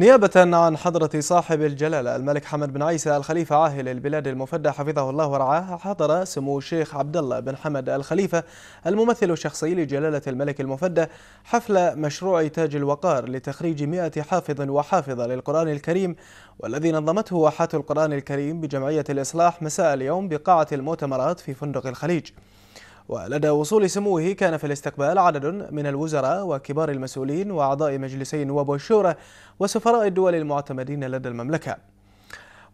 نيابة عن حضرة صاحب الجلالة الملك حمد بن عيسى الخليفة عاهل البلاد المفدى حفظه الله ورعاه حضر سمو الشيخ عبد الله بن حمد الخليفة الممثل الشخصي لجلالة الملك المفدى حفل مشروع تاج الوقار لتخريج 100 حافظ وحافظة للقرآن الكريم والذي نظمته واحات القرآن الكريم بجمعية الإصلاح مساء اليوم بقاعة المؤتمرات في فندق الخليج. ولدى وصول سموه كان في الاستقبال عدد من الوزراء وكبار المسؤولين وأعضاء مجلسي النواب والشورى وسفراء الدول المعتمدين لدى المملكة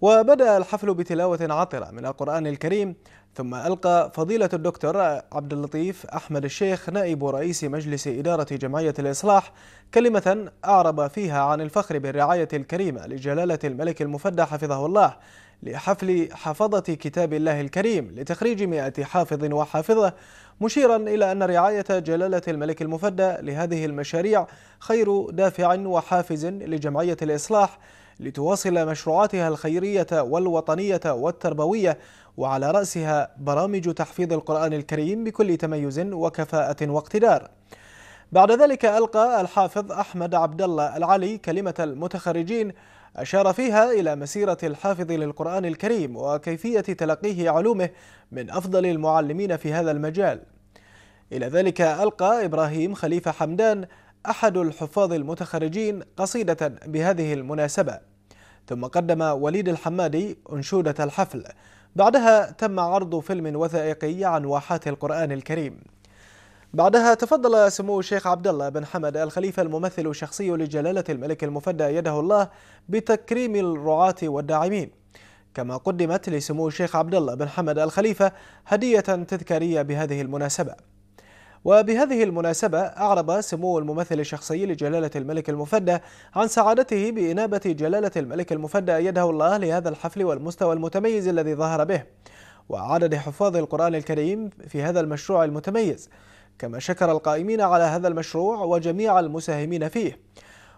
وبدأ الحفل بتلاوة عطرة من القرآن الكريم ثم ألقى فضيلة الدكتور عبد اللطيف أحمد الشيخ نائب رئيس مجلس إدارة جمعية الإصلاح كلمة أعرب فيها عن الفخر بالرعاية الكريمة لجلالة الملك المفدى حفظه الله لحفل حفظة كتاب الله الكريم لتخريج مئة حافظ وحافظة مشيرا إلى أن رعاية جلالة الملك المفدى لهذه المشاريع خير دافع وحافز لجمعية الإصلاح لتواصل مشروعاتها الخيرية والوطنية والتربوية وعلى رأسها برامج تحفيظ القرآن الكريم بكل تميز وكفاءة واقتدار بعد ذلك ألقى الحافظ أحمد عبد الله العلي كلمة المتخرجين أشار فيها إلى مسيرة الحافظ للقرآن الكريم وكيفية تلقيه علومه من أفضل المعلمين في هذا المجال إلى ذلك ألقى إبراهيم خليفة حمدان أحد الحفاظ المتخرجين قصيدة بهذه المناسبة ثم قدم وليد الحمادي أنشودة الحفل بعدها تم عرض فيلم وثائقي عن واحات القرآن الكريم بعدها تفضل سمو الشيخ عبد الله بن حمد الخليفة الممثل الشخصي لجلالة الملك المفدى يده الله بتكريم الرعاة والداعمين كما قدمت لسمو الشيخ عبد الله بن حمد الخليفة هدية تذكارية بهذه المناسبة وبهذه المناسبة أعرب سمو الممثل الشخصي لجلالة الملك المفدى عن سعادته بإنابة جلالة الملك المفدى أيده الله لهذا الحفل والمستوى المتميز الذي ظهر به وعدد حفاظ القرآن الكريم في هذا المشروع المتميز كما شكر القائمين على هذا المشروع وجميع المساهمين فيه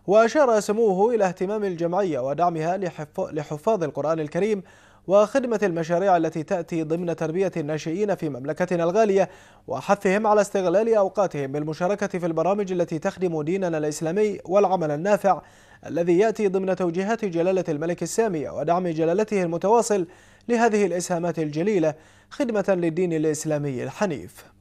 وأشار سموه إلى اهتمام الجمعية ودعمها لحفاظ القرآن الكريم وخدمة المشاريع التي تأتي ضمن تربية الناشئين في مملكتنا الغالية وحثهم على استغلال أوقاتهم بالمشاركة في البرامج التي تخدم ديننا الإسلامي والعمل النافع الذي يأتي ضمن توجيهات جلالة الملك السامي ودعم جلالته المتواصل لهذه الإسهامات الجليلة خدمة للدين الإسلامي الحنيف